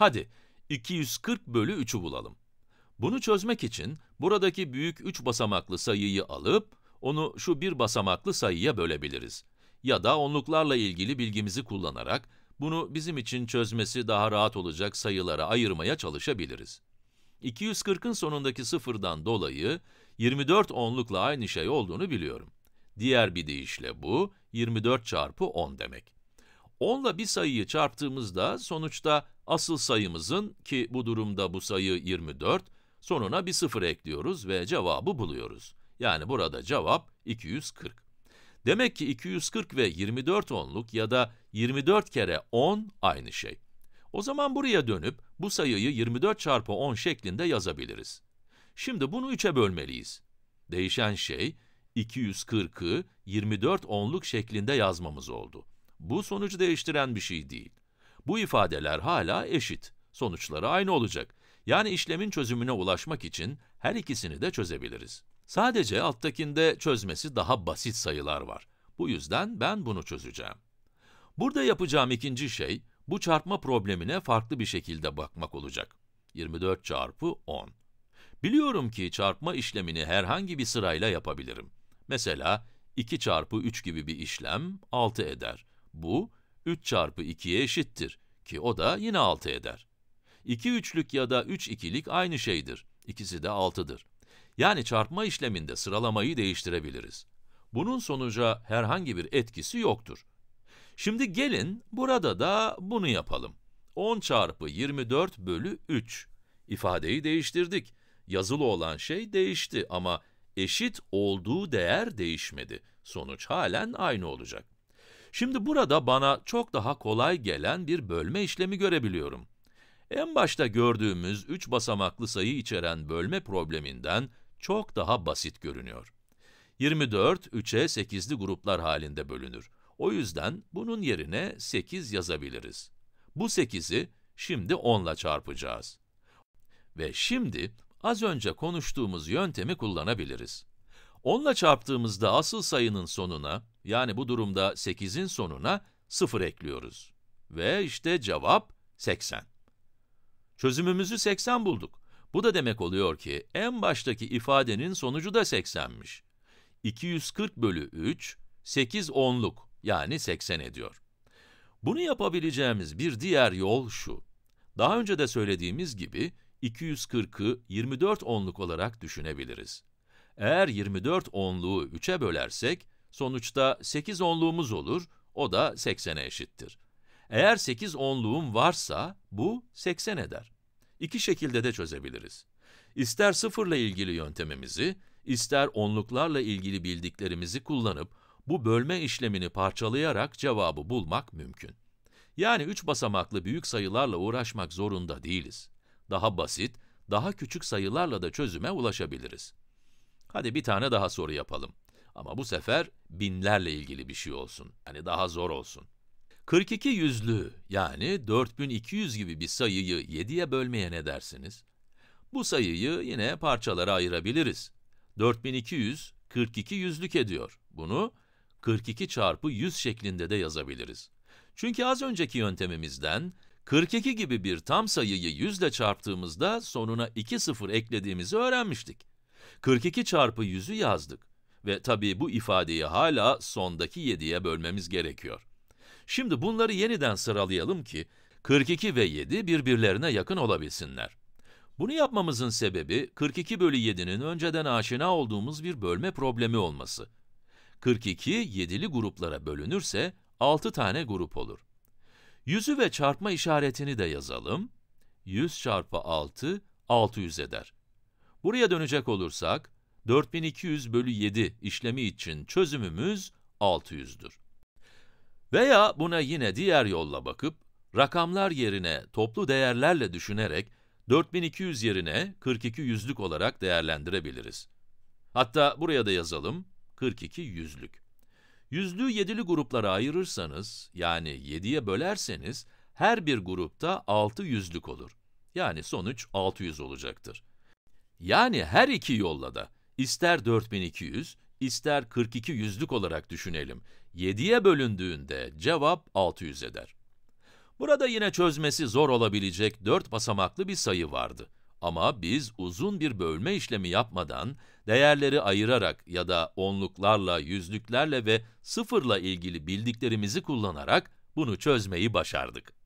Hadi 240 bölü 3'ü bulalım. Bunu çözmek için buradaki büyük 3 basamaklı sayıyı alıp onu şu bir basamaklı sayıya bölebiliriz. Ya da onluklarla ilgili bilgimizi kullanarak bunu bizim için çözmesi daha rahat olacak sayılara ayırmaya çalışabiliriz. 240'ın sonundaki sıfırdan dolayı 24 onlukla aynı şey olduğunu biliyorum. Diğer bir deyişle bu 24 çarpı 10 demek. 10 bir sayıyı çarptığımızda sonuçta asıl sayımızın ki bu durumda bu sayı 24, sonuna bir sıfır ekliyoruz ve cevabı buluyoruz. Yani burada cevap 240. Demek ki 240 ve 24 onluk ya da 24 kere 10 aynı şey. O zaman buraya dönüp bu sayıyı 24 çarpı 10 şeklinde yazabiliriz. Şimdi bunu 3'e bölmeliyiz. Değişen şey 240'ı 24 onluk şeklinde yazmamız oldu. Bu sonucu değiştiren bir şey değil. Bu ifadeler hala eşit. Sonuçları aynı olacak. Yani işlemin çözümüne ulaşmak için her ikisini de çözebiliriz. Sadece alttakinde çözmesi daha basit sayılar var. Bu yüzden ben bunu çözeceğim. Burada yapacağım ikinci şey, bu çarpma problemine farklı bir şekilde bakmak olacak. 24 çarpı 10. Biliyorum ki çarpma işlemini herhangi bir sırayla yapabilirim. Mesela 2 çarpı 3 gibi bir işlem 6 eder. Bu 3 çarpı 2'ye eşittir ki o da yine 6 eder. 2 üçlük ya da 3 ikilik aynı şeydir. İkisi de 6'dır. Yani çarpma işleminde sıralamayı değiştirebiliriz. Bunun sonuca herhangi bir etkisi yoktur. Şimdi gelin burada da bunu yapalım. 10 çarpı 24 bölü 3. İfadeyi değiştirdik. Yazılı olan şey değişti ama eşit olduğu değer değişmedi. Sonuç halen aynı olacak. Şimdi burada bana çok daha kolay gelen bir bölme işlemi görebiliyorum. En başta gördüğümüz 3 basamaklı sayı içeren bölme probleminden çok daha basit görünüyor. 24, 3'e 8'li gruplar halinde bölünür. O yüzden bunun yerine 8 yazabiliriz. Bu 8'i şimdi 10 ile çarpacağız. Ve şimdi az önce konuştuğumuz yöntemi kullanabiliriz. 10'la çarptığımızda asıl sayının sonuna, yani bu durumda 8'in sonuna 0 ekliyoruz. Ve işte cevap 80. Çözümümüzü 80 bulduk. Bu da demek oluyor ki en baştaki ifadenin sonucu da 80'miş. 240 bölü 3, 8 onluk yani 80 ediyor. Bunu yapabileceğimiz bir diğer yol şu. Daha önce de söylediğimiz gibi 240'ı 24 onluk olarak düşünebiliriz. Eğer 24 onluğu 3'e bölersek, sonuçta 8 onluğumuz olur, o da 80'e eşittir. Eğer 8 onluğum varsa, bu 80 eder. İki şekilde de çözebiliriz. İster sıfırla ilgili yöntemimizi, ister onluklarla ilgili bildiklerimizi kullanıp, bu bölme işlemini parçalayarak cevabı bulmak mümkün. Yani üç basamaklı büyük sayılarla uğraşmak zorunda değiliz. Daha basit, daha küçük sayılarla da çözüme ulaşabiliriz. Hadi bir tane daha soru yapalım. Ama bu sefer binlerle ilgili bir şey olsun. Yani daha zor olsun. 42 yüzlü yani 4200 gibi bir sayıyı 7'ye bölmeye ne dersiniz? Bu sayıyı yine parçalara ayırabiliriz. 4200, 42 yüzlük ediyor. Bunu 42 çarpı 100 şeklinde de yazabiliriz. Çünkü az önceki yöntemimizden 42 gibi bir tam sayıyı 100 ile çarptığımızda sonuna 2 sıfır eklediğimizi öğrenmiştik. 42 çarpı 100'ü yazdık ve tabii bu ifadeyi hala sondaki 7'ye bölmemiz gerekiyor. Şimdi bunları yeniden sıralayalım ki 42 ve 7 birbirlerine yakın olabilsinler. Bunu yapmamızın sebebi 42 bölü 7'nin önceden aşina olduğumuz bir bölme problemi olması. 42 7'li gruplara bölünürse 6 tane grup olur. 100'ü ve çarpma işaretini de yazalım. 100 çarpı 6, 600 eder. Buraya dönecek olursak, 4200 bölü 7 işlemi için çözümümüz 600'dür. Veya buna yine diğer yolla bakıp, rakamlar yerine toplu değerlerle düşünerek, 4200 yerine 42 yüzlük olarak değerlendirebiliriz. Hatta buraya da yazalım, 42 yüzlük. Yüzlüğü yedili gruplara ayırırsanız, yani 7'ye bölerseniz, her bir grupta 6 yüzlük olur. Yani sonuç 600 olacaktır. Yani her iki yolla da ister 4200, ister 42 yüzlük olarak düşünelim. 7'ye bölündüğünde cevap 600 eder. Burada yine çözmesi zor olabilecek 4 basamaklı bir sayı vardı. Ama biz uzun bir bölme işlemi yapmadan, değerleri ayırarak ya da onluklarla, yüzlüklerle ve sıfırla ilgili bildiklerimizi kullanarak bunu çözmeyi başardık.